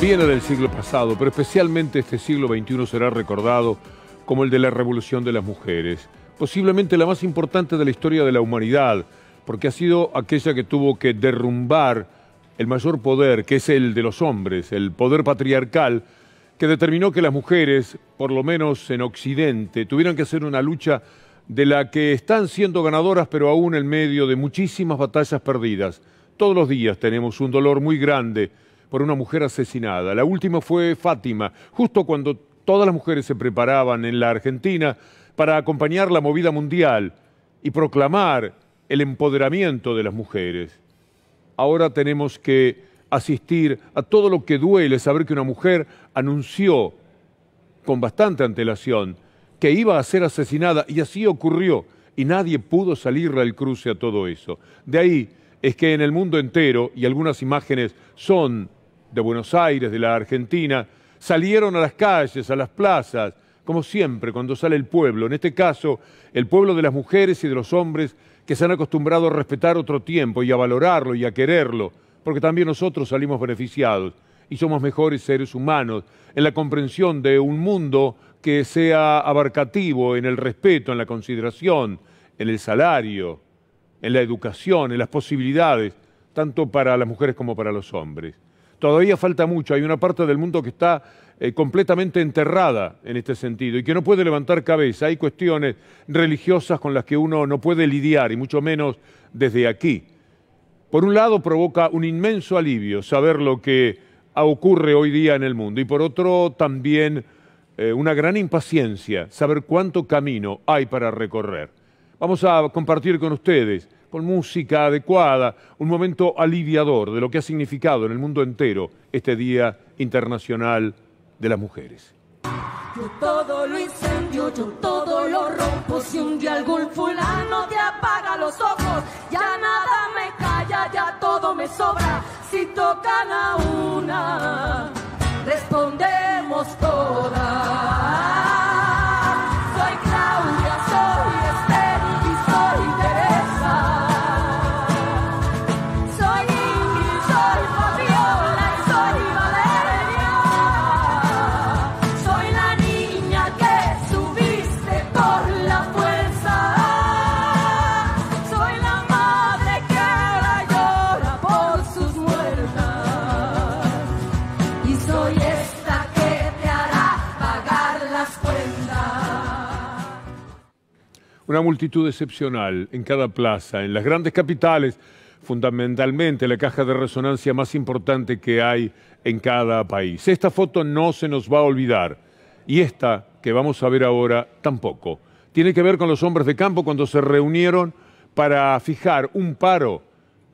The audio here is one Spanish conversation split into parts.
Viene del siglo pasado, pero especialmente este siglo XXI será recordado como el de la revolución de las mujeres, posiblemente la más importante de la historia de la humanidad, porque ha sido aquella que tuvo que derrumbar el mayor poder, que es el de los hombres, el poder patriarcal, que determinó que las mujeres, por lo menos en Occidente, tuvieran que hacer una lucha de la que están siendo ganadoras, pero aún en medio de muchísimas batallas perdidas. Todos los días tenemos un dolor muy grande por una mujer asesinada. La última fue Fátima, justo cuando todas las mujeres se preparaban en la Argentina para acompañar la movida mundial y proclamar el empoderamiento de las mujeres. Ahora tenemos que asistir a todo lo que duele saber que una mujer anunció con bastante antelación que iba a ser asesinada y así ocurrió y nadie pudo salirle al cruce a todo eso. De ahí es que en el mundo entero, y algunas imágenes son de Buenos Aires, de la Argentina, salieron a las calles, a las plazas, como siempre cuando sale el pueblo, en este caso el pueblo de las mujeres y de los hombres que se han acostumbrado a respetar otro tiempo y a valorarlo y a quererlo, porque también nosotros salimos beneficiados y somos mejores seres humanos en la comprensión de un mundo que sea abarcativo en el respeto, en la consideración, en el salario, en la educación, en las posibilidades, tanto para las mujeres como para los hombres. Todavía falta mucho, hay una parte del mundo que está eh, completamente enterrada en este sentido y que no puede levantar cabeza. Hay cuestiones religiosas con las que uno no puede lidiar y mucho menos desde aquí. Por un lado provoca un inmenso alivio saber lo que ocurre hoy día en el mundo y por otro también eh, una gran impaciencia saber cuánto camino hay para recorrer. Vamos a compartir con ustedes con música adecuada, un momento aliviador de lo que ha significado en el mundo entero este Día Internacional de las Mujeres. Yo todo lo incendio, yo todo lo rompo, si un día algún fulano te apaga los ojos, ya nada me calla, ya todo me sobra, si tocan a una, respondemos todas. Una multitud excepcional en cada plaza, en las grandes capitales, fundamentalmente la caja de resonancia más importante que hay en cada país. Esta foto no se nos va a olvidar y esta que vamos a ver ahora tampoco. Tiene que ver con los hombres de campo cuando se reunieron para fijar un paro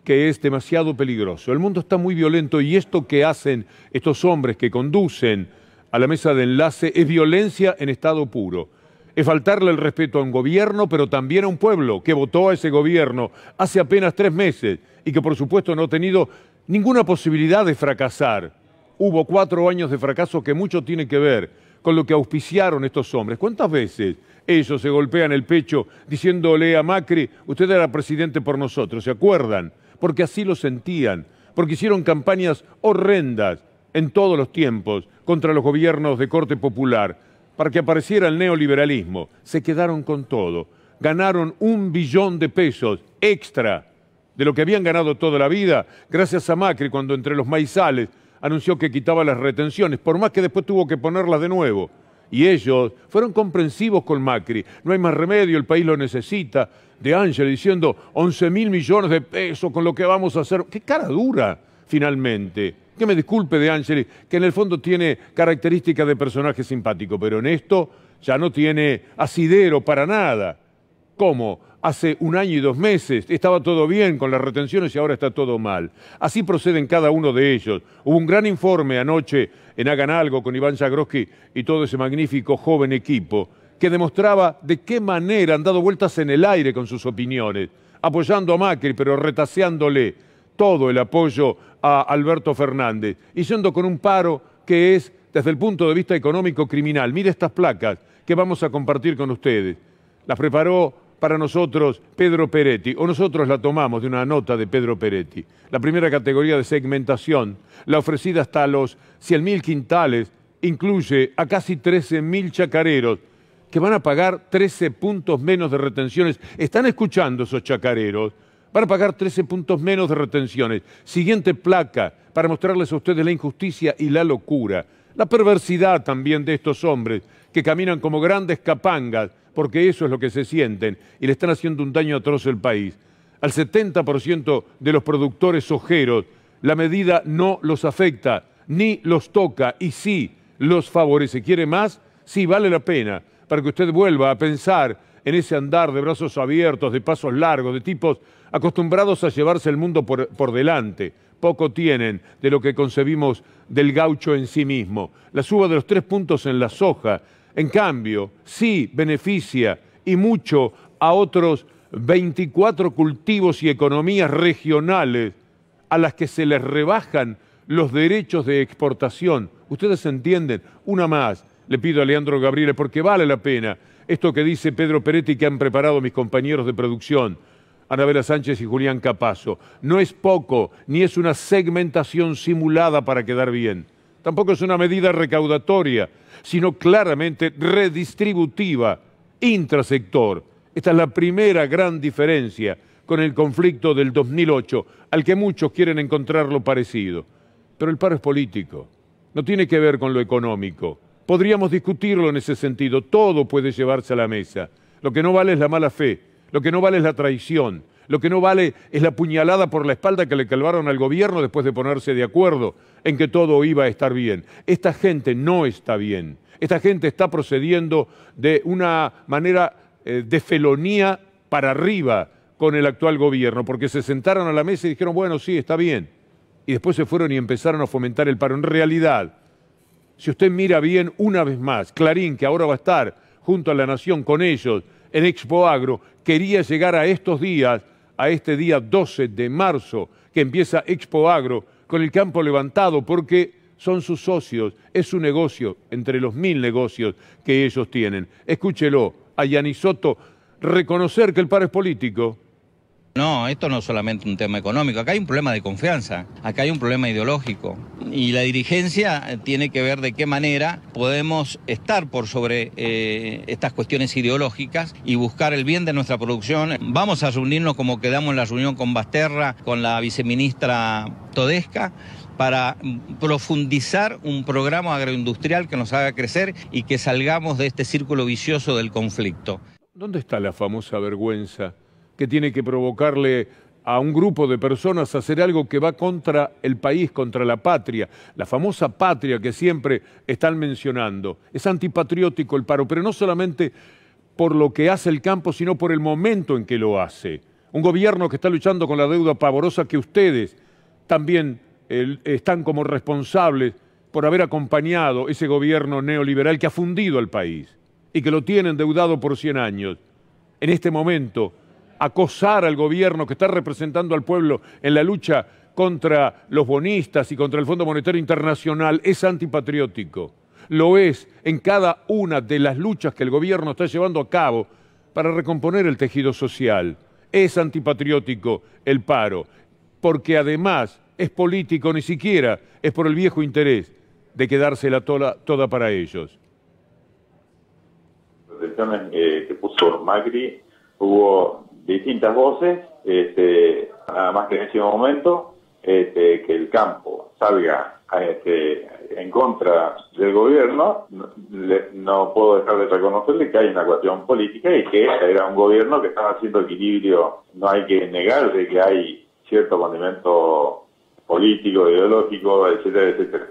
que es demasiado peligroso. El mundo está muy violento y esto que hacen estos hombres que conducen a la mesa de enlace es violencia en estado puro es faltarle el respeto a un gobierno, pero también a un pueblo que votó a ese gobierno hace apenas tres meses y que por supuesto no ha tenido ninguna posibilidad de fracasar. Hubo cuatro años de fracaso que mucho tiene que ver con lo que auspiciaron estos hombres. ¿Cuántas veces ellos se golpean el pecho diciéndole a Macri, usted era presidente por nosotros, ¿se acuerdan? Porque así lo sentían, porque hicieron campañas horrendas en todos los tiempos contra los gobiernos de corte popular para que apareciera el neoliberalismo. Se quedaron con todo. Ganaron un billón de pesos extra de lo que habían ganado toda la vida, gracias a Macri cuando entre los maizales anunció que quitaba las retenciones, por más que después tuvo que ponerlas de nuevo. Y ellos fueron comprensivos con Macri. No hay más remedio, el país lo necesita. De Ángel diciendo 11 mil millones de pesos con lo que vamos a hacer. ¡Qué cara dura, finalmente! que me disculpe de Angeli, que en el fondo tiene características de personaje simpático, pero en esto ya no tiene asidero para nada. ¿Cómo? Hace un año y dos meses estaba todo bien con las retenciones y ahora está todo mal. Así proceden cada uno de ellos. Hubo un gran informe anoche en Hagan Algo con Iván Zagroski y todo ese magnífico joven equipo que demostraba de qué manera han dado vueltas en el aire con sus opiniones, apoyando a Macri pero retaseándole todo el apoyo a Alberto Fernández, y siendo con un paro que es, desde el punto de vista económico, criminal. Mire estas placas que vamos a compartir con ustedes. Las preparó para nosotros Pedro Peretti, o nosotros la tomamos de una nota de Pedro Peretti. La primera categoría de segmentación, la ofrecida hasta los 100.000 quintales, incluye a casi 13.000 chacareros que van a pagar 13 puntos menos de retenciones. ¿Están escuchando esos chacareros? Para pagar 13 puntos menos de retenciones. Siguiente placa, para mostrarles a ustedes la injusticia y la locura. La perversidad también de estos hombres, que caminan como grandes capangas, porque eso es lo que se sienten, y le están haciendo un daño atroz al país. Al 70% de los productores ojeros, la medida no los afecta, ni los toca, y sí los favorece. ¿Quiere más? Sí, vale la pena, para que usted vuelva a pensar en ese andar de brazos abiertos, de pasos largos, de tipos acostumbrados a llevarse el mundo por, delante. Poco tienen de lo que concebimos del gaucho en sí mismo. La suba de los tres puntos en la soja, en cambio, sí beneficia y mucho a otros 24 cultivos y economías regionales a las que se les rebajan los derechos de exportación. Ustedes entienden, una más, le pido a Leandro Gabriel, porque vale la pena esto que dice Pedro Peretti que han preparado mis compañeros de producción. Anabela Sánchez y Julián Capazo. No es poco, ni es una segmentación simulada para quedar bien. Tampoco es una medida recaudatoria, sino claramente redistributiva, intrasector. Esta es la primera gran diferencia con el conflicto del 2008, al que muchos quieren encontrar lo parecido. Pero el paro es político, no tiene que ver con lo económico. Podríamos discutirlo en ese sentido, todo puede llevarse a la mesa. Lo que no vale es la mala fe, lo que no vale es la traición. Lo que no vale es la puñalada por la espalda que le calvaron al gobierno después de ponerse de acuerdo en que todo iba a estar bien. Esta gente no está bien. Esta gente está procediendo de una manera eh, de felonía para arriba con el actual gobierno, porque se sentaron a la mesa y dijeron, bueno, sí, está bien. Y después se fueron y empezaron a fomentar el paro. En realidad, si usted mira bien una vez más, Clarín, que ahora va a estar junto a la Nación con ellos en Expo Agro, quería llegar a estos días, a este día 12 de marzo, que empieza Expo Agro, con el campo levantado, porque son sus socios, es su negocio, entre los mil negocios que ellos tienen. Escúchelo a reconocer que el par es político, no, esto no es solamente un tema económico, acá hay un problema de confianza, acá hay un problema ideológico y la dirigencia eh, tiene que ver de qué manera podemos estar por sobre eh, estas cuestiones ideológicas y buscar el bien de nuestra producción. Vamos a reunirnos como quedamos en la reunión con Basterra, con la viceministra Todesca para profundizar un programa agroindustrial que nos haga crecer y que salgamos de este círculo vicioso del conflicto. ¿Dónde está la famosa vergüenza que tiene que provocarle a un grupo de personas a hacer algo que va contra el país, contra la patria, la famosa patria que siempre están mencionando. Es antipatriótico el paro, pero no solamente por lo que hace el campo, sino por el momento en que lo hace. Un gobierno que está luchando con la deuda pavorosa que ustedes también están como responsables por haber acompañado ese gobierno neoliberal que ha fundido al país y que lo tiene endeudado por 100 años. En este momento acosar al gobierno que está representando al pueblo en la lucha contra los bonistas y contra el Fondo Monetario Internacional es antipatriótico. Lo es en cada una de las luchas que el gobierno está llevando a cabo para recomponer el tejido social. Es antipatriótico el paro, porque además es político, ni siquiera es por el viejo interés de quedársela toda, toda para ellos. Las eh, que puso Magri hubo distintas voces, este, nada más que en ese momento este, que el campo salga este, en contra del gobierno, no puedo dejar de reconocerle que hay una cuestión política y que era un gobierno que estaba haciendo equilibrio, no hay que negar de que hay cierto condimento político, ideológico, etcétera, etcétera.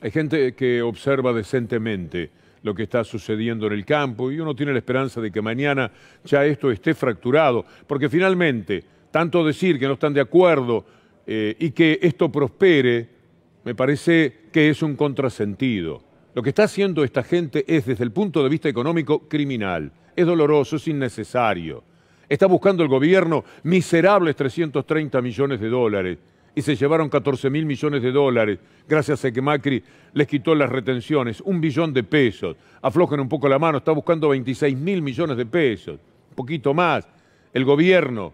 Hay gente que observa decentemente lo que está sucediendo en el campo y uno tiene la esperanza de que mañana ya esto esté fracturado, porque finalmente, tanto decir que no están de acuerdo eh, y que esto prospere, me parece que es un contrasentido. Lo que está haciendo esta gente es, desde el punto de vista económico, criminal. Es doloroso, es innecesario. Está buscando el gobierno miserables 330 millones de dólares y se llevaron 14 mil millones de dólares, gracias a que Macri les quitó las retenciones, un billón de pesos. Aflojen un poco la mano, está buscando 26 mil millones de pesos, un poquito más. El gobierno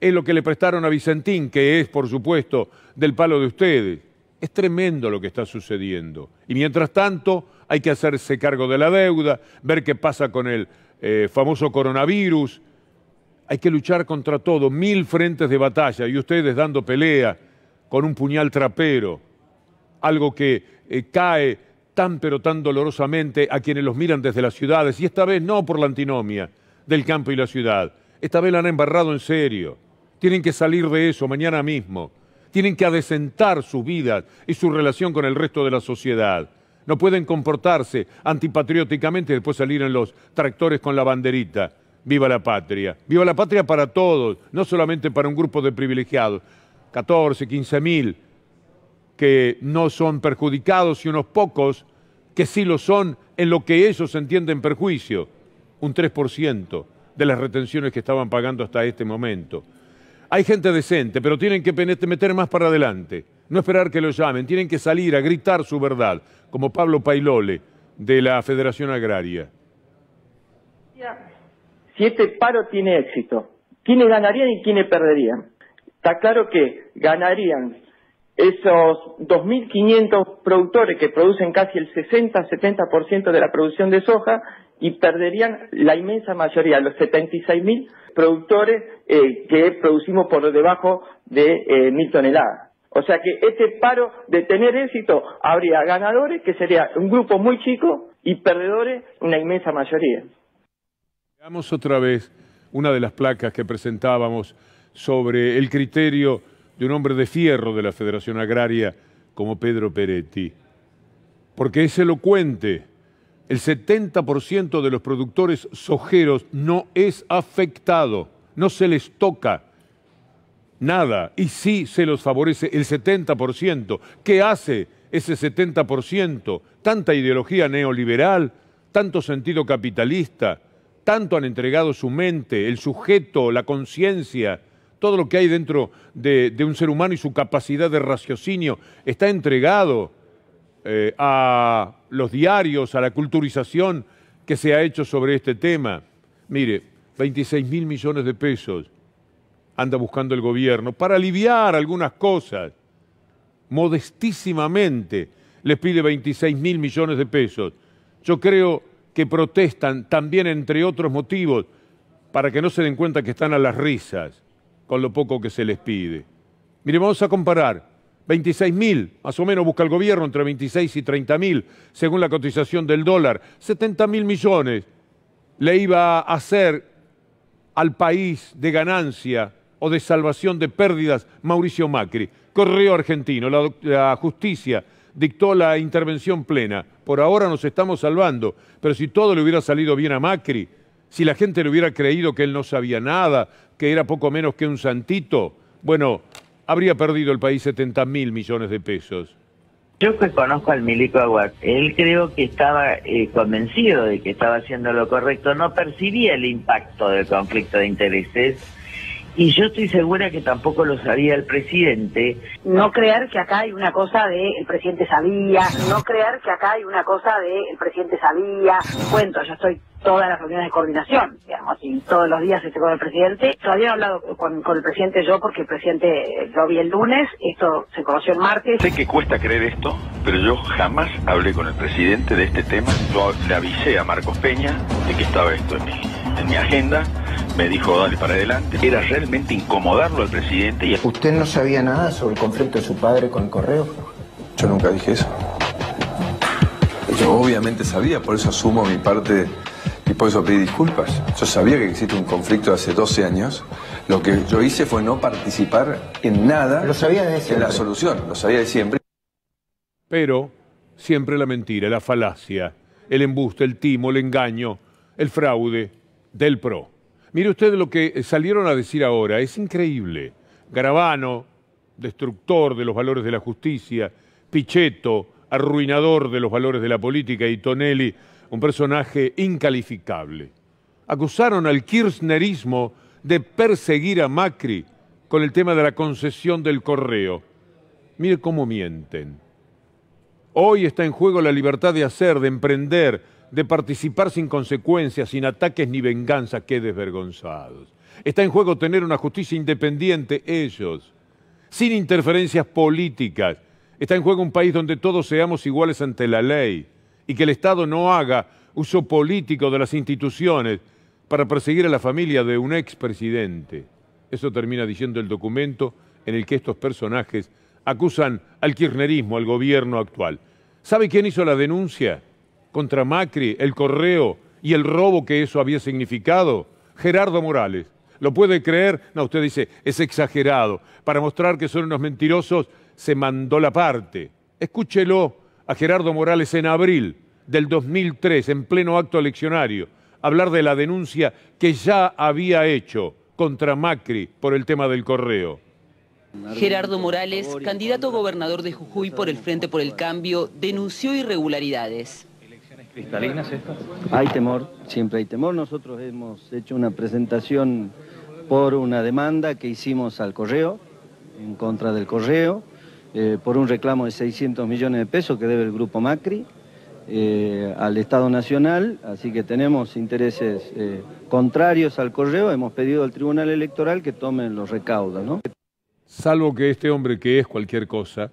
es lo que le prestaron a Vicentín, que es, por supuesto, del palo de ustedes. Es tremendo lo que está sucediendo. Y mientras tanto, hay que hacerse cargo de la deuda, ver qué pasa con el eh, famoso coronavirus. Hay que luchar contra todo, mil frentes de batalla y ustedes dando pelea con un puñal trapero, algo que eh, cae tan pero tan dolorosamente a quienes los miran desde las ciudades, y esta vez no por la antinomia del campo y la ciudad, esta vez la han embarrado en serio, tienen que salir de eso mañana mismo, tienen que adecentar su vida y su relación con el resto de la sociedad. No pueden comportarse antipatrióticamente y después salir en los tractores con la banderita. Viva la patria. Viva la patria para todos, no solamente para un grupo de privilegiados. 14, 15 mil, que no son perjudicados y unos pocos que sí lo son en lo que ellos entienden perjuicio, un 3% de las retenciones que estaban pagando hasta este momento. Hay gente decente, pero tienen que meter más para adelante, no esperar que lo llamen, tienen que salir a gritar su verdad, como Pablo Pailole de la Federación Agraria. Si este paro tiene éxito, ¿quiénes ganarían y quiénes perderían? Está claro que ganarían esos 2.500 productores que producen casi el 60-70% de la producción de soja y perderían la inmensa mayoría, los 76.000 productores eh, que producimos por debajo de eh, mil toneladas. O sea que este paro de tener éxito habría ganadores, que sería un grupo muy chico, y perdedores, una inmensa mayoría. Veamos otra vez una de las placas que presentábamos sobre el criterio de un hombre de fierro de la Federación Agraria como Pedro Peretti. Porque es elocuente. El 70% de los productores sojeros no es afectado, no se les toca nada y sí se los favorece el 70%. ¿Qué hace ese 70%? Tanta ideología neoliberal, tanto sentido capitalista, tanto han entregado su mente, el sujeto, la conciencia, todo lo que hay dentro de, un ser humano y su capacidad de raciocinio está entregado eh, a los diarios, a la culturización que se ha hecho sobre este tema. Mire, 26 mil millones de pesos anda buscando el gobierno para aliviar algunas cosas. Modestísimamente les pide 26 mil millones de pesos. Yo creo que protestan también, entre otros motivos, para que no se den cuenta que están a las risas con lo poco que se les pide. Mire, vamos a comparar. 26.000, más o menos busca el gobierno, entre 26 y 30.000, según la cotización del dólar. mil millones le iba a hacer al país de ganancia o de salvación de pérdidas Mauricio Macri. Correo argentino, la justicia dictó la intervención plena. Por ahora nos estamos salvando, pero si todo le hubiera salido bien a Macri, si la gente le hubiera creído que él no sabía nada, que era poco menos que un santito, bueno, habría perdido el país 70 mil millones de pesos. Yo que conozco al Milico Aguad, él creo que estaba eh, convencido de que estaba haciendo lo correcto, no percibía el impacto del conflicto de intereses y yo estoy segura que tampoco lo sabía el presidente. No creer que acá hay una cosa de el presidente sabía, no creer que acá hay una cosa de el presidente sabía, cuento, ya estoy todas las reuniones de coordinación, digamos, y todos los días estoy con el presidente. Todavía no he hablado con, el presidente yo porque el presidente lo vi el lunes, esto se conoció el martes. Sé que cuesta creer esto, pero yo jamás hablé con el presidente de este tema. Yo le avisé a Marcos Peña de que estaba esto en mi, agenda. Me dijo, dale para adelante. Era realmente incomodarlo al presidente. Y... ¿Usted no sabía nada sobre el conflicto de su padre con el correo? Yo nunca dije eso. Yo obviamente sabía, por eso asumo mi parte y por eso pedí disculpas. Yo sabía que existe un conflicto hace 12 años. Lo que yo hice fue no participar en nada lo sabía de en la solución, lo sabía de siempre. Pero siempre la mentira, la falacia, el embuste, el timo, el engaño, el fraude del PRO. Mire usted lo que salieron a decir ahora, es increíble. Gravano, destructor de los valores de la justicia, Pichetto, arruinador de los valores de la política y Tonelli un personaje incalificable. Acusaron al kirchnerismo de perseguir a Macri con el tema de la concesión del correo. Mire cómo mienten. Hoy está en juego la libertad de hacer, de emprender, de participar sin consecuencias, sin ataques ni venganza. Qué desvergonzados. Está en juego tener una justicia independiente, ellos, sin interferencias políticas. Está en juego un país donde todos seamos iguales ante la ley y que el Estado no haga uso político de las instituciones para perseguir a la familia de un expresidente. Eso termina diciendo el documento en el que estos personajes acusan al kirchnerismo, al gobierno actual. ¿Sabe quién hizo la denuncia? Contra Macri, el correo y el robo que eso había significado. Gerardo Morales. ¿Lo puede creer? No, usted dice, es exagerado. Para mostrar que son unos mentirosos, se mandó la parte. Escúchelo a Gerardo Morales en abril del 2003, en pleno acto eleccionario, hablar de la denuncia que ya había hecho contra Macri por el tema del correo. Gerardo Morales, candidato a gobernador de Jujuy por el Frente por el Cambio, denunció irregularidades. ¿Cristalinas estas? Hay temor, siempre hay temor. Nosotros hemos hecho una presentación por una demanda que hicimos al correo, en contra del correo. Eh, por un reclamo de 600 millones de pesos que debe el Grupo Macri eh, al Estado Nacional, así que tenemos intereses eh, contrarios al correo, hemos pedido al Tribunal Electoral que tomen los recaudos. ¿no? Salvo que este hombre que es cualquier cosa,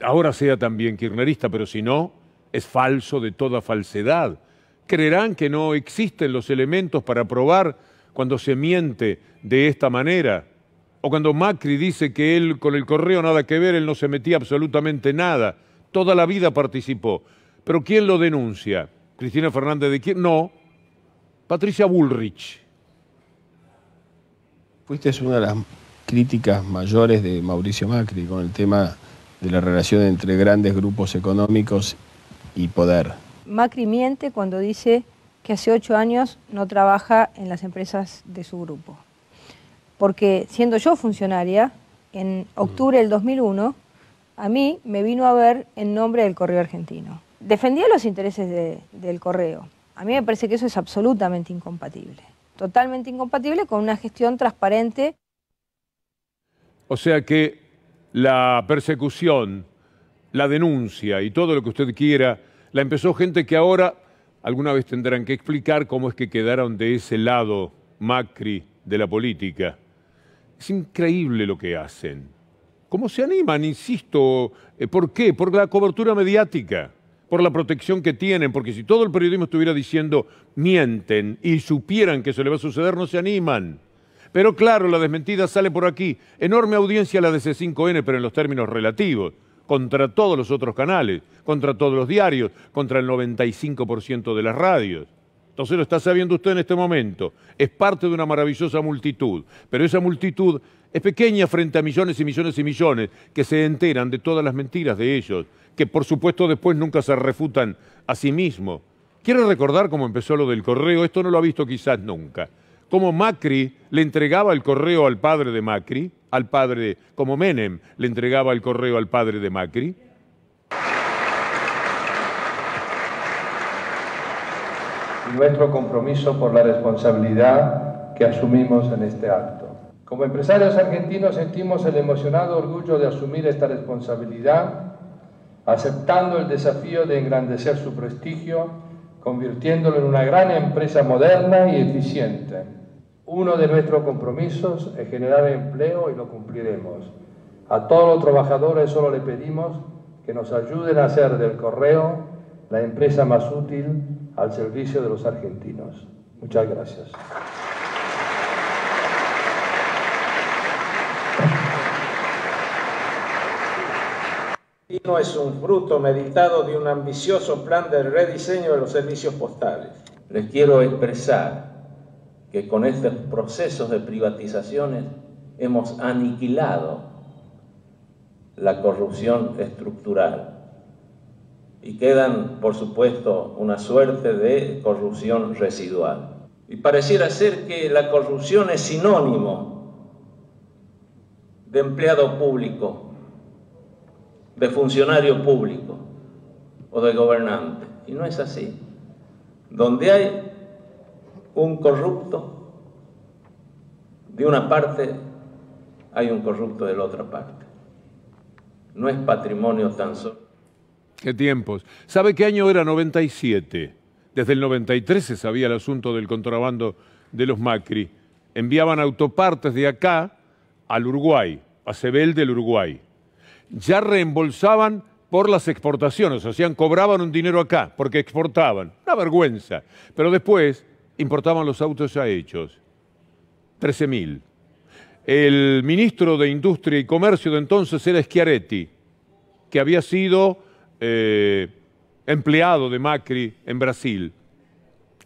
ahora sea también kirchnerista, pero si no, es falso de toda falsedad. Creerán que no existen los elementos para probar cuando se miente de esta manera. O cuando Macri dice que él con el correo nada que ver, él no se metía absolutamente nada. Toda la vida participó. Pero ¿quién lo denuncia? ¿Cristina Fernández de quién? No. Patricia Bullrich. Fuiste una de las críticas mayores de Mauricio Macri con el tema de la relación entre grandes grupos económicos y poder. Macri miente cuando dice que hace ocho años no trabaja en las empresas de su grupo porque siendo yo funcionaria, en mm. octubre del 2001, a mí me vino a ver en nombre del Correo Argentino. Defendía los intereses del Correo. A mí me parece que eso es absolutamente incompatible, totalmente incompatible con una gestión transparente. O sea que la persecución, la denuncia y todo lo que usted quiera, la empezó gente que ahora alguna vez tendrán que explicar cómo es que quedaron de ese lado Macri de la política. Es increíble lo que hacen. ¿Cómo se animan? Insisto, eh, ¿por qué? Por la cobertura mediática, por la protección que tienen, porque si todo el periodismo estuviera diciendo mienten y supieran que eso le va a suceder, no se animan. Pero claro, la desmentida sale por aquí. Enorme audiencia la de C5N, pero en los términos relativos, contra todos los otros canales, contra todos los diarios, contra el 95% de las radios. Entonces lo está sabiendo usted en este momento. Es parte de una maravillosa multitud, pero esa multitud es pequeña frente a millones y millones y millones que se enteran de todas las mentiras de ellos, que por supuesto después nunca se refutan a sí mismos. Quiero recordar cómo empezó lo del correo, esto no lo ha visto quizás nunca. Como Macri le entregaba el correo al padre de Macri, al padre como Menem le entregaba el correo al padre de Macri, y nuestro compromiso por la responsabilidad que asumimos en este acto. Como empresarios argentinos sentimos el emocionado orgullo de asumir esta responsabilidad, aceptando el desafío de engrandecer su prestigio, convirtiéndolo en una gran empresa moderna y eficiente. Uno de nuestros compromisos es generar empleo y lo cumpliremos. A todos los trabajadores solo le pedimos que nos ayuden a hacer del correo la empresa más útil al servicio de los argentinos. Muchas gracias. es un fruto meditado de un ambicioso plan de rediseño de los servicios postales. Les quiero expresar que con estos procesos de privatizaciones hemos aniquilado la corrupción estructural y quedan, por supuesto, una suerte de corrupción residual. Y pareciera ser que la corrupción es sinónimo de empleado público, de funcionario público o de gobernante. Y no es así. Donde hay un corrupto, de una parte hay un corrupto de la otra parte. No es patrimonio tan solo. Qué tiempos. ¿Sabe qué año era 97? Desde el 93 se sabía el asunto del contrabando de los Macri. Enviaban autopartes de acá al Uruguay, a Sebel del Uruguay. Ya reembolsaban por las exportaciones, o cobraban un dinero acá porque exportaban. Una vergüenza. Pero después importaban los autos ya hechos. 13.000. El ministro de Industria y Comercio de entonces era Schiaretti, que había sido eh, empleado de Macri en Brasil.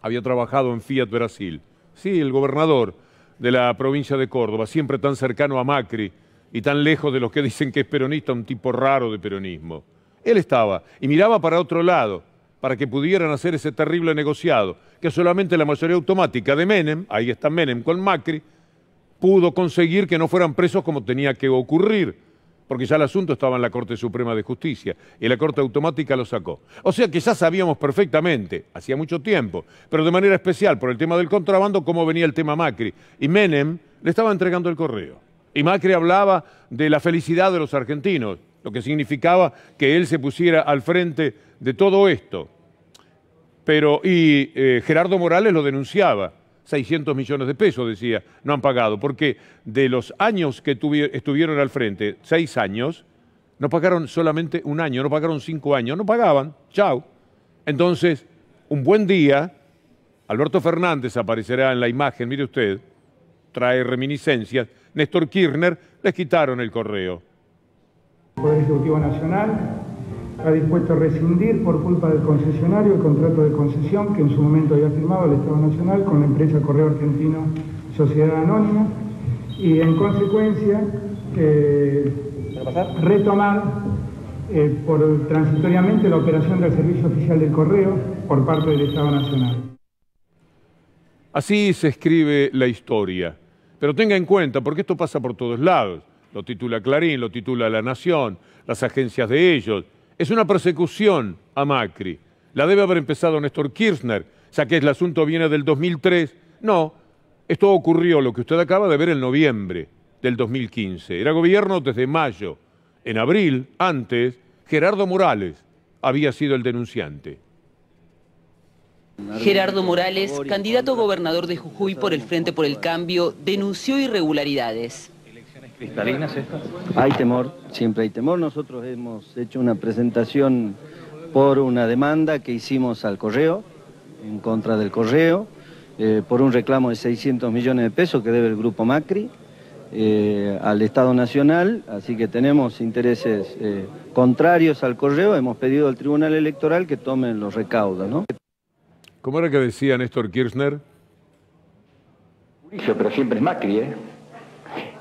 Había trabajado en Fiat Brasil. Sí, el gobernador de la provincia de Córdoba, siempre tan cercano a Macri y tan lejos de los que dicen que es peronista, un tipo raro de peronismo. Él estaba y miraba para otro lado, para que pudieran hacer ese terrible negociado, que solamente la mayoría automática de Menem, ahí está Menem con Macri, pudo conseguir que no fueran presos como tenía que ocurrir porque ya el asunto estaba en la Corte Suprema de Justicia y la Corte Automática lo sacó. O sea que ya sabíamos perfectamente, hacía mucho tiempo, pero de manera especial por el tema del contrabando, cómo venía el tema Macri. Y Menem le estaba entregando el correo. Y Macri hablaba de la felicidad de los argentinos, lo que significaba que él se pusiera al frente de todo esto. Pero, y eh, Gerardo Morales lo denunciaba. 600 millones de pesos, decía, no han pagado, porque de los años que estuvieron al frente, seis años, no pagaron solamente un año, no pagaron cinco años, no pagaban, chao. Entonces, un buen día, Alberto Fernández aparecerá en la imagen, mire usted, trae reminiscencias, Néstor Kirchner, les quitaron el correo. Ejecutivo Nacional, ha dispuesto a rescindir por culpa del concesionario el contrato de concesión que en su momento había firmado el Estado Nacional con la empresa Correo Argentino Sociedad Anónima y en consecuencia eh, retomar eh, por, transitoriamente la operación del Servicio Oficial del Correo por parte del Estado Nacional. Así se escribe la historia, pero tenga en cuenta, porque esto pasa por todos lados, lo titula Clarín, lo titula La Nación, las agencias de ellos, es una persecución a Macri. La debe haber empezado Néstor Kirchner, ya que el asunto viene del 2003. No, esto ocurrió, lo que usted acaba de ver, en noviembre del 2015. Era gobierno desde mayo. En abril, antes, Gerardo Morales había sido el denunciante. Gerardo Morales, candidato a gobernador de Jujuy por el Frente por el Cambio, denunció irregularidades. ¿Cristalinas estas? Hay temor, siempre hay temor. Nosotros hemos hecho una presentación por una demanda que hicimos al correo, en contra del correo, eh, por un reclamo de 600 millones de pesos que debe el Grupo Macri. Eh, al Estado Nacional, así que tenemos intereses eh, contrarios al correo, hemos pedido al Tribunal Electoral que tomen los recaudos. ¿no? ¿Cómo era que decía Néstor Kirchner? Pero siempre es Macri, ¿eh?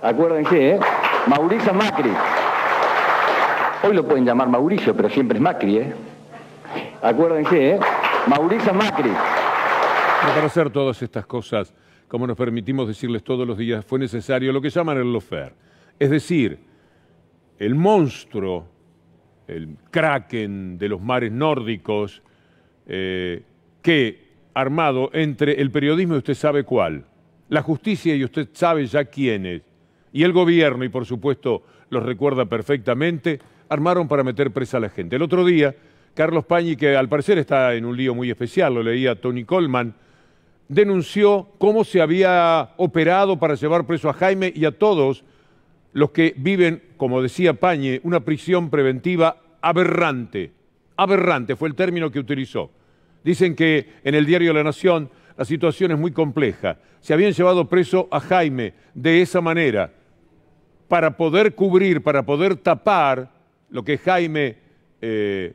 Acuérdense, ¿eh? Mauricio Macri. Hoy lo pueden llamar Mauricio, pero siempre es Macri, ¿eh? Acuérdense, ¿eh? Mauricio Macri. Para hacer todas estas cosas, como nos permitimos decirles todos los días, fue necesario lo que llaman el lofer. Es decir, el monstruo, el kraken de los mares nórdicos, eh, que armado entre el periodismo y usted sabe cuál, la justicia y usted sabe ya quién es, y el gobierno, y por supuesto los recuerda perfectamente, armaron para meter presa a la gente. El otro día, Carlos Pañi, que al parecer está en un lío muy especial, lo leía Tony Coleman, denunció cómo se había operado para llevar preso a Jaime y a todos los que viven, como decía Pañi, una prisión preventiva aberrante. Aberrante fue el término que utilizó. Dicen que en el diario La Nación la situación es muy compleja. Se habían llevado preso a Jaime de esa manera para poder cubrir, para poder tapar lo que Jaime, eh,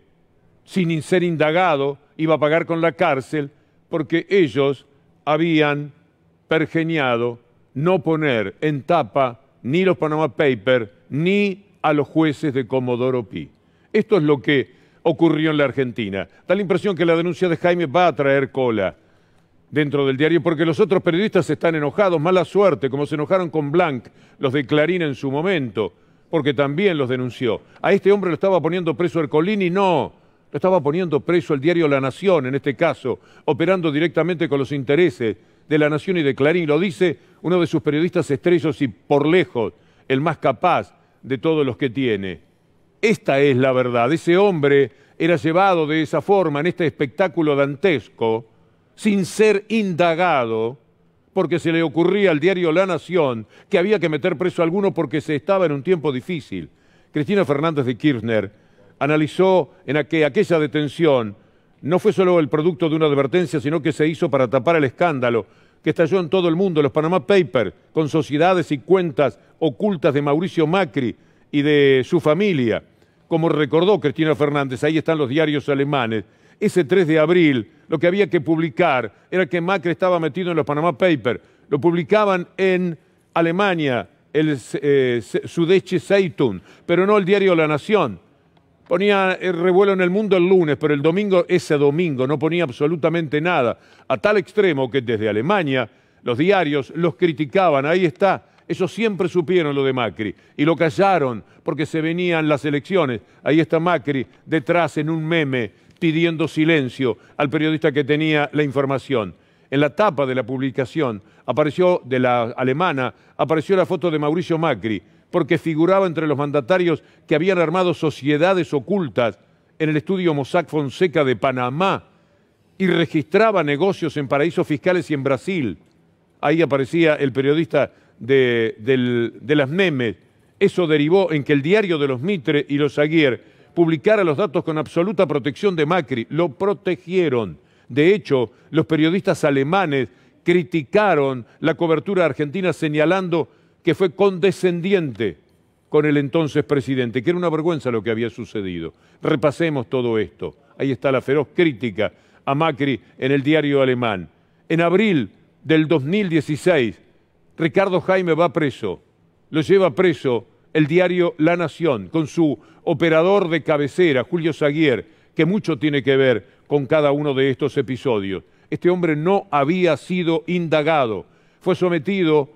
sin ser indagado, iba a pagar con la cárcel, porque ellos habían pergeñado no poner en tapa ni los Panama Papers ni a los jueces de Comodoro Pi. Esto es lo que ocurrió en la Argentina. Da la impresión que la denuncia de Jaime va a traer cola dentro del diario, porque los otros periodistas están enojados, mala suerte, como se enojaron con Blanc, los de Clarín en su momento, porque también los denunció. A este hombre lo estaba poniendo preso Ercolini, no, lo estaba poniendo preso el diario La Nación, en este caso, operando directamente con los intereses de La Nación y de Clarín. Lo dice uno de sus periodistas estrellos y por lejos, el más capaz de todos los que tiene. Esta es la verdad, ese hombre era llevado de esa forma en este espectáculo dantesco sin ser indagado, porque se le ocurría al diario La Nación que había que meter preso a alguno porque se estaba en un tiempo difícil. Cristina Fernández de Kirchner analizó en que aquella detención no fue solo el producto de una advertencia, sino que se hizo para tapar el escándalo que estalló en todo el mundo, los Panama Papers, con sociedades y cuentas ocultas de Mauricio Macri y de su familia. Como recordó Cristina Fernández, ahí están los diarios alemanes, ese 3 de abril lo que había que publicar era que Macri estaba metido en los Panama Papers. Lo publicaban en Alemania, el eh, Süddeutsche Zeitung, pero no el diario La Nación. Ponía el eh, revuelo en el mundo el lunes, pero el domingo, ese domingo, no ponía absolutamente nada, a tal extremo que desde Alemania los diarios los criticaban. Ahí está, ellos siempre supieron lo de Macri y lo callaron porque se venían las elecciones. Ahí está Macri detrás en un meme pidiendo silencio al periodista que tenía la información. En la tapa de la publicación apareció, de la alemana, apareció la foto de Mauricio Macri, porque figuraba entre los mandatarios que habían armado sociedades ocultas en el estudio Mossack Fonseca de Panamá y registraba negocios en paraísos fiscales y en Brasil. Ahí aparecía el periodista de, de las memes. Eso derivó en que el diario de los Mitre y los Aguirre publicara los datos con absoluta protección de Macri. Lo protegieron. De hecho, los periodistas alemanes criticaron la cobertura argentina señalando que fue condescendiente con el entonces presidente, que era una vergüenza lo que había sucedido. Repasemos todo esto. Ahí está la feroz crítica a Macri en el diario alemán. En abril del 2016, Ricardo Jaime va preso. Lo lleva preso el diario La Nación, con su operador de cabecera, Julio Saguier, que mucho tiene que ver con cada uno de estos episodios. Este hombre no había sido indagado, fue sometido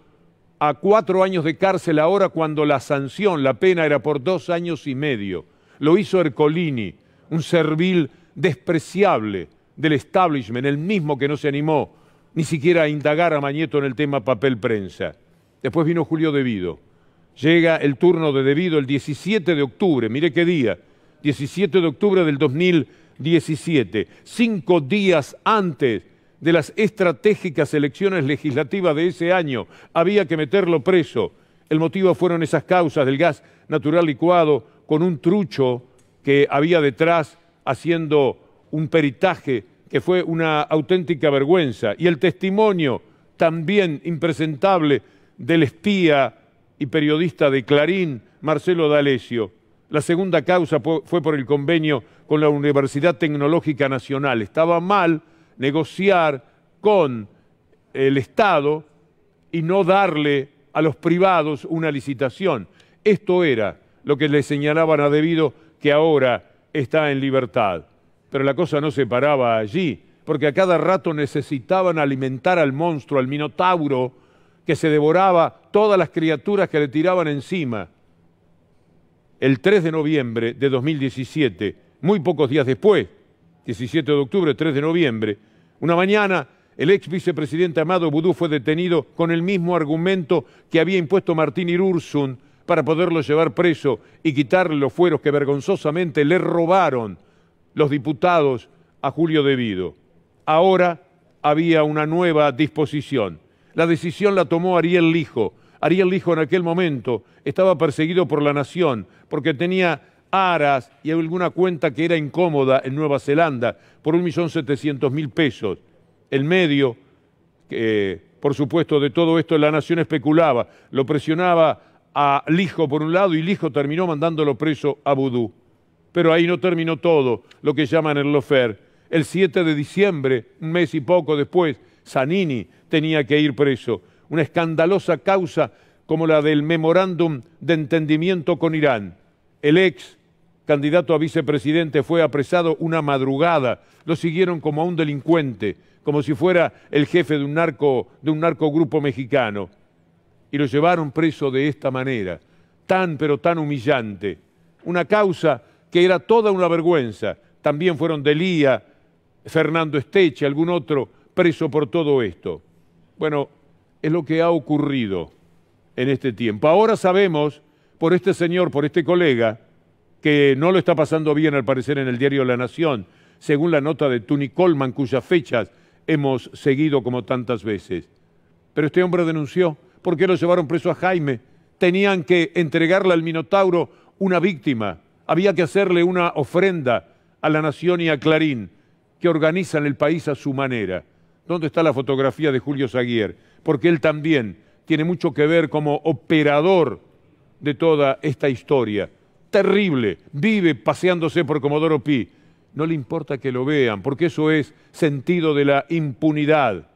a cuatro años de cárcel ahora cuando la sanción, la pena era por dos años y medio. Lo hizo Ercolini, un servil despreciable del establishment, el mismo que no se animó ni siquiera a indagar a Mañeto en el tema papel prensa. Después vino Julio Devido Llega el turno de debido el 17 de octubre, mire qué día, 17 de octubre del 2017, cinco días antes de las estratégicas elecciones legislativas de ese año. Había que meterlo preso. El motivo fueron esas causas del gas natural licuado con un trucho que había detrás haciendo un peritaje que fue una auténtica vergüenza. Y el testimonio también impresentable del espía y periodista de Clarín, Marcelo D'Alessio. La segunda causa fue por el convenio con la Universidad Tecnológica Nacional. Estaba mal negociar con el Estado y no darle a los privados una licitación. Esto era lo que le señalaban a Debido que ahora está en libertad. Pero la cosa no se paraba allí, porque a cada rato necesitaban alimentar al monstruo, al minotauro, que se devoraba todas las criaturas que le tiraban encima. El 3 de noviembre de 2017, muy pocos días después, 17 de octubre, 3 de noviembre, una mañana el ex vicepresidente Amado Budú fue detenido con el mismo argumento que había impuesto Martín Irursun para poderlo llevar preso y quitarle los fueros que vergonzosamente le robaron los diputados a Julio Devido. Ahora había una nueva disposición. La decisión la tomó Ariel Lijo. Ariel Lijo en aquel momento estaba perseguido por la nación porque tenía aras y alguna cuenta que era incómoda en Nueva Zelanda por 1.700.000 pesos. El medio, que por supuesto, de todo esto la nación especulaba, lo presionaba a Lijo por un lado y Lijo terminó mandándolo preso a Vudú. Pero ahí no terminó todo, lo que llaman el lofer. El 7 de diciembre, un mes y poco después, Zanini tenía que ir preso. Una escandalosa causa como la del memorándum de entendimiento con Irán. El ex candidato a vicepresidente fue apresado una madrugada. Lo siguieron como a un delincuente, como si fuera el jefe de un narco de un narcogrupo mexicano. Y lo llevaron preso de esta manera, tan pero tan humillante. Una causa que era toda una vergüenza. También fueron Delía, Fernando Esteche, algún otro preso por todo esto. Bueno, es lo que ha ocurrido en este tiempo. Ahora sabemos, por este señor, por este colega, que no lo está pasando bien al parecer en el diario La Nación, según la nota de Tuni Coleman, cuyas fechas hemos seguido como tantas veces. Pero este hombre denunció, ¿por qué lo llevaron preso a Jaime? Tenían que entregarle al Minotauro una víctima, había que hacerle una ofrenda a la Nación y a Clarín, que organizan el país a su manera. ¿Dónde está la fotografía de Julio Saguier? Porque él también tiene mucho que ver como operador de toda esta historia. Terrible, vive paseándose por Comodoro Pi. No le importa que lo vean, porque eso es sentido de la impunidad.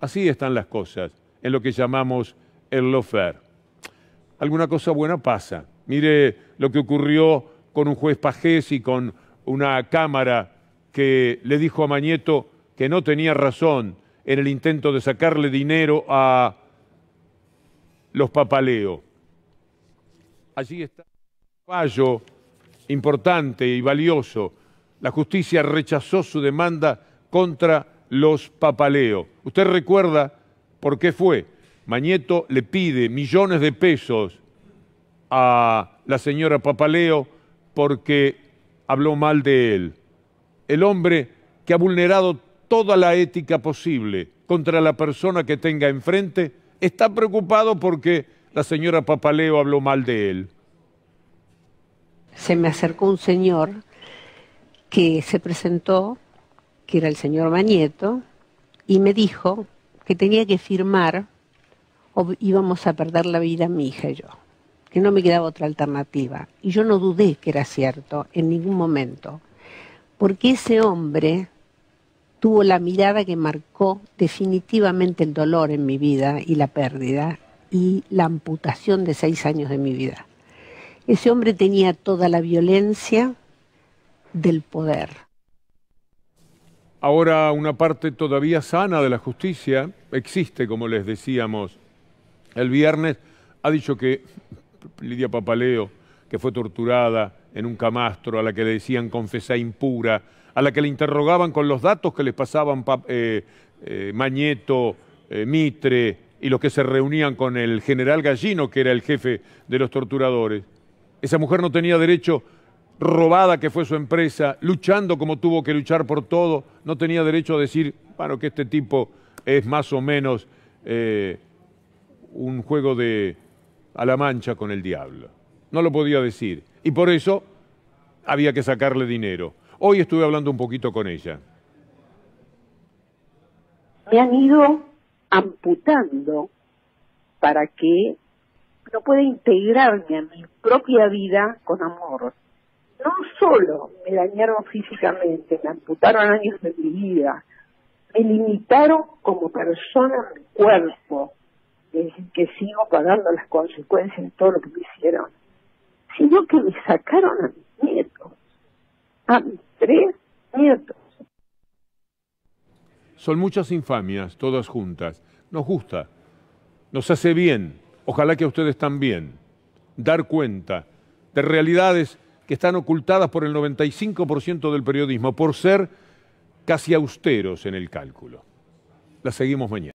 Así están las cosas en lo que llamamos el lofer. Alguna cosa buena pasa. Mire lo que ocurrió con un juez Pajés y con una cámara que le dijo a Mañeto, que no tenía razón en el intento de sacarle dinero a los papaleos. Allí está un fallo importante y valioso. La justicia rechazó su demanda contra los papaleos. Usted recuerda por qué fue. Mañeto le pide millones de pesos a la señora Papaleo porque habló mal de él. El hombre que ha vulnerado toda la ética posible contra la persona que tenga enfrente, está preocupado porque la señora Papaleo habló mal de él. Se me acercó un señor que se presentó, que era el señor Mañeto, y me dijo que tenía que firmar o íbamos a perder la vida mi hija y yo, que no me quedaba otra alternativa. Y yo no dudé que era cierto en ningún momento, porque ese hombre tuvo la mirada que marcó definitivamente el dolor en mi vida y la pérdida y la amputación de seis años de mi vida. Ese hombre tenía toda la violencia del poder. Ahora una parte todavía sana de la justicia existe, como les decíamos el viernes, ha dicho que Lidia Papaleo, que fue torturada en un camastro, a la que le decían confesá impura, a la que le interrogaban con los datos que les pasaban eh, eh, Mañeto, eh, Mitre y los que se reunían con el general Gallino, que era el jefe de los torturadores. Esa mujer no tenía derecho, robada que fue su empresa, luchando como tuvo que luchar por todo, no tenía derecho a decir, bueno, que este tipo es más o menos un juego de a la mancha con el diablo. No lo podía decir. Y por eso había que sacarle dinero. Hoy estuve hablando un poquito con ella. Me han ido amputando para que no pueda integrarme a mi propia vida con amor. No solo me dañaron físicamente, me amputaron años de mi vida, me limitaron como persona mi cuerpo, que sigo pagando las consecuencias de todo lo que me hicieron, sino que me sacaron a mis nietos, a mis son muchas infamias, todas juntas. Nos gusta, nos hace bien, ojalá que a ustedes también, dar cuenta de realidades que están ocultadas por el 95% del periodismo, por ser casi austeros en el cálculo. La seguimos mañana.